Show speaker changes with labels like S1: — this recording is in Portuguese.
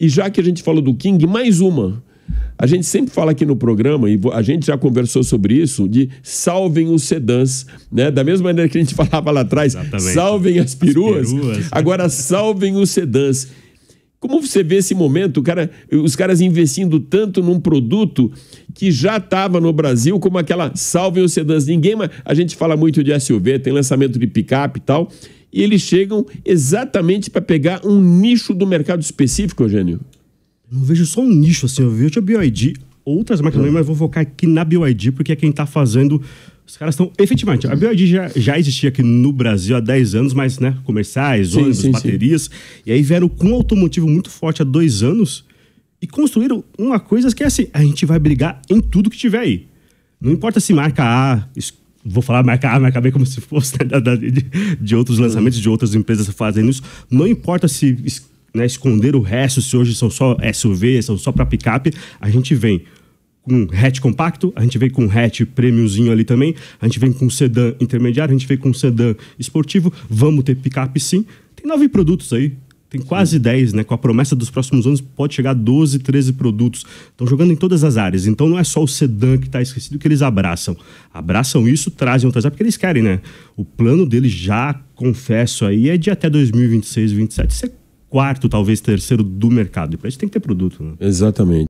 S1: E já que a gente falou do King, mais uma. A gente sempre fala aqui no programa, e a gente já conversou sobre isso, de salvem os sedãs, né? Da mesma maneira que a gente falava lá atrás, Exatamente. salvem as peruas, as peruas, né? agora salvem os sedãs. Como você vê esse momento, cara, os caras investindo tanto num produto que já estava no Brasil, como aquela salvem os sedãs. Ninguém, a gente fala muito de SUV, tem lançamento de picape e tal, e eles chegam exatamente para pegar um nicho do mercado específico, Eugênio?
S2: Eu vejo só um nicho, assim, eu vejo a BioID, outras marcas também, hum. mas vou focar aqui na BioID, porque é quem está fazendo. Os caras estão. Efetivamente, a BioID já, já existia aqui no Brasil há 10 anos, mas, né, comerciais, sim, ônibus, sim, baterias. Sim. E aí vieram com um automotivo muito forte há dois anos e construíram uma coisa que é assim: a gente vai brigar em tudo que tiver aí. Não importa se marca A, vou falar marca A, marca B, é como se fosse né, de, de, outros lançamentos, de outras empresas fazendo isso. Não importa se né, esconder o resto, se hoje são só SUV, são só para picape, a gente vem com hatch compacto, a gente vem com hatch premiumzinho ali também, a gente vem com sedã intermediário, a gente vem com sedã esportivo, vamos ter picape sim. Tem nove produtos aí, tem quase 10, né? Com a promessa dos próximos anos, pode chegar a 12, 13 produtos. Estão jogando em todas as áreas. Então não é só o sedã que está esquecido que eles abraçam. Abraçam isso, trazem outras áreas, porque eles querem, né? O plano deles já, confesso aí, é de até 2026, 2027 ser quarto, talvez terceiro do mercado. E para isso tem que ter produto, né?
S1: Exatamente.